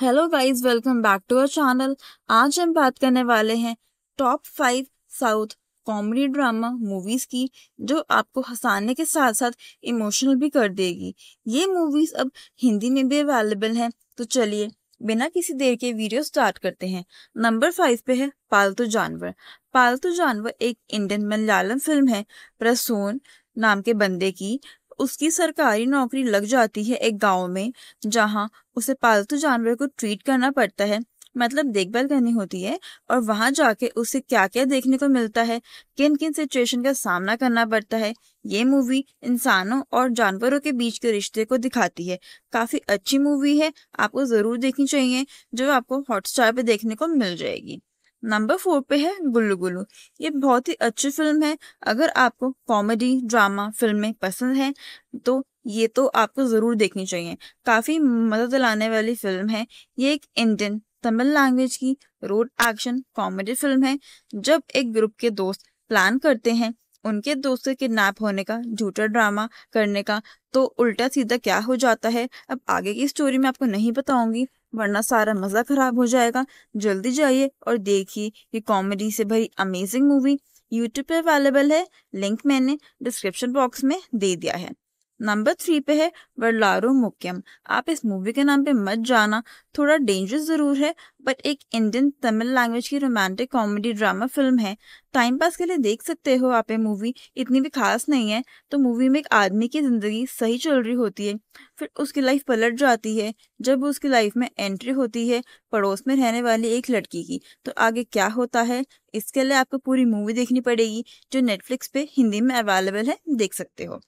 hello guys welcome back to our channel आज हम बात करने वाले हैं top five south comedy drama movies की जो आपको हंसाने के साथ साथ इमोशनल भी कर देगी ये मूवीज अब हिंदी में भी अवेलेबल हैं तो चलिए बिना किसी देर के वीडियो स्टार्ट करते हैं नंबर फाइव पे है पालतू जानवर पालतू जानवर एक इंडियन मलयालम फिल्म है प्रसून नाम के बंदे की उसकी सरकारी नौकरी लग जाती है एक गांव में जहां उसे पालतू जानवर को ट्रीट करना पड़ता है मतलब देखभाल करनी होती है और वहां जाके उसे क्या क्या देखने को मिलता है किन किन सिचुएशन का सामना करना पड़ता है ये मूवी इंसानों और जानवरों के बीच के रिश्ते को दिखाती है काफी अच्छी मूवी है आपको जरूर देखनी चाहिए जो आपको हॉटस्टार पे देखने को मिल जाएगी नंबर फोर पे है गुल्लू गुल्लू ये बहुत ही अच्छी फिल्म है अगर आपको कॉमेडी ड्रामा फिल्में पसंद है तो ये तो आपको ज़रूर देखनी चाहिए काफ़ी मदद लाने वाली फिल्म है ये एक इंडियन तमिल लैंग्वेज की रोड एक्शन कॉमेडी फिल्म है जब एक ग्रुप के दोस्त प्लान करते हैं उनके दोस्त के किडनैप होने का झूठा ड्रामा करने का तो उल्टा सीधा क्या हो जाता है अब आगे की स्टोरी में आपको नहीं बताऊंगी वरना सारा मज़ा ख़राब हो जाएगा जल्दी जाइए और देखिए ये कॉमेडी से भरी अमेजिंग मूवी यूट्यूब पे अवेलेबल है लिंक मैंने डिस्क्रिप्शन बॉक्स में दे दिया है नंबर थ्री पे है वरलारो मुक्यम आप इस मूवी के नाम पे मत जाना थोड़ा डेंजरस ज़रूर है बट एक इंडियन तमिल लैंग्वेज की रोमांटिक कॉमेडी ड्रामा फिल्म है टाइम पास के लिए देख सकते हो आप ये मूवी इतनी भी खास नहीं है तो मूवी में एक आदमी की ज़िंदगी सही चल रही होती है फिर उसकी लाइफ पलट जाती है जब उसकी लाइफ में एंट्री होती है पड़ोस में रहने वाली एक लड़की की तो आगे क्या होता है इसके लिए आपको पूरी मूवी देखनी पड़ेगी जो नेटफ्लिक्स पे हिंदी में अवेलेबल है देख सकते हो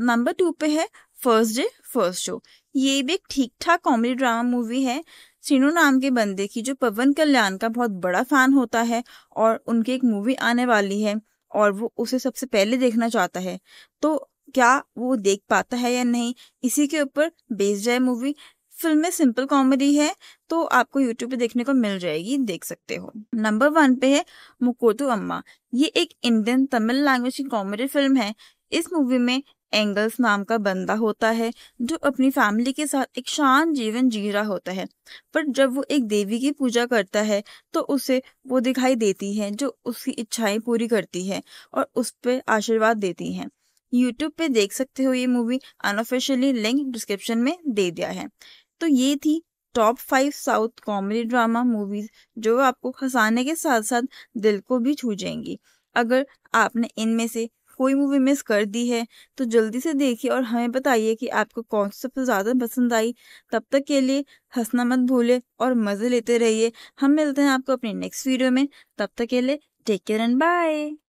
नंबर टू पे है फर्स्ट डे फर्स्ट शो ये भी एक ठीक ठाक कॉमेडी ड्रामा मूवी है सीनू नाम के बंदे की जो पवन कल्याण का बहुत बड़ा फैन होता है और उनकी एक मूवी आने वाली है और वो उसे सबसे पहले देखना चाहता है तो क्या वो देख पाता है या नहीं इसी के ऊपर बेस्ड है मूवी फिल्म में सिंपल कॉमेडी है तो आपको यूट्यूब पे देखने को मिल जाएगी देख सकते हो नंबर वन पे है मुकोतु अम्मा ये एक इंडियन तमिल लैंग्वेज की कॉमेडी फिल्म है इस मूवी में एंगल्स नाम का बंदा होता है जो अपनी फैमिली के साथ एक शांत जीवन जी रहा होता है पर जब वो एक देवी की पूजा करता है तो उसे वो दिखाई देती है जो उसकी इच्छाएं पूरी करती है और उस पर आशीर्वाद देती है YouTube पे देख सकते हो ये मूवी अनऑफिशियली लिंक डिस्क्रिप्शन में दे दिया है तो ये थी top five south comedy drama movies जो आपको हंसाने के साथ साथ दिल को भी छू जाएंगी अगर आपने इनमें से कोई मूवी मिस कर दी है तो जल्दी से देखिए और हमें बताइए कि आपको कौन सी सबसे ज़्यादा पसंद आई तब तक के लिए हंसना मत भूले और मज़े लेते रहिए हम मिलते हैं आपको अपने नेक्स्ट वीडियो में तब तक के लिए टेक केयर एंड बाय